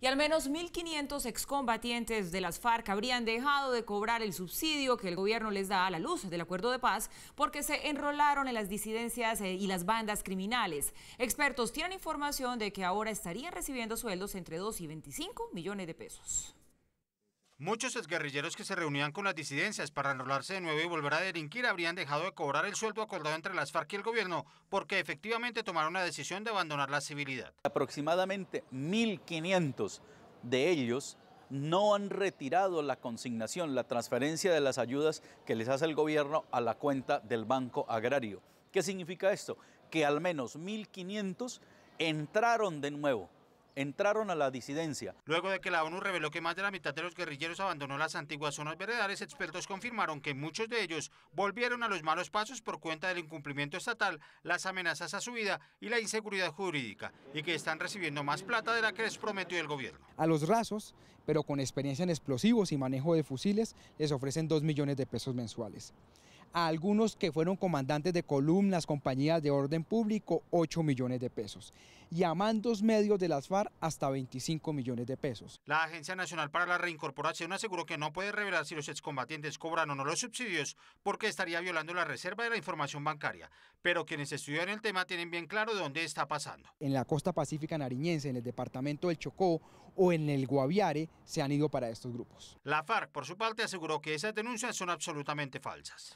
y al menos 1.500 excombatientes de las FARC habrían dejado de cobrar el subsidio que el gobierno les da a la luz del acuerdo de paz porque se enrolaron en las disidencias eh, y las bandas criminales. Expertos tienen información de que ahora estarían recibiendo sueldos entre 2 y 25 millones de pesos. Muchos exguerrilleros que se reunían con las disidencias para enrolarse de nuevo y volver a delinquir habrían dejado de cobrar el sueldo acordado entre las FARC y el gobierno porque efectivamente tomaron la decisión de abandonar la civilidad. Aproximadamente 1.500 de ellos no han retirado la consignación, la transferencia de las ayudas que les hace el gobierno a la cuenta del Banco Agrario. ¿Qué significa esto? Que al menos 1.500 entraron de nuevo entraron a la disidencia. Luego de que la ONU reveló que más de la mitad de los guerrilleros abandonó las antiguas zonas veredales, expertos confirmaron que muchos de ellos volvieron a los malos pasos por cuenta del incumplimiento estatal, las amenazas a su vida y la inseguridad jurídica, y que están recibiendo más plata de la que les prometió el gobierno. A los rasos, pero con experiencia en explosivos y manejo de fusiles, les ofrecen 2 millones de pesos mensuales a algunos que fueron comandantes de columnas, compañías de orden público, 8 millones de pesos, y a mandos medios de las FARC hasta 25 millones de pesos. La Agencia Nacional para la Reincorporación aseguró que no puede revelar si los excombatientes cobran o no los subsidios porque estaría violando la reserva de la información bancaria, pero quienes estudian el tema tienen bien claro dónde está pasando. En la costa pacífica nariñense, en el departamento del Chocó o en el Guaviare se han ido para estos grupos. La FARC, por su parte, aseguró que esas denuncias son absolutamente falsas.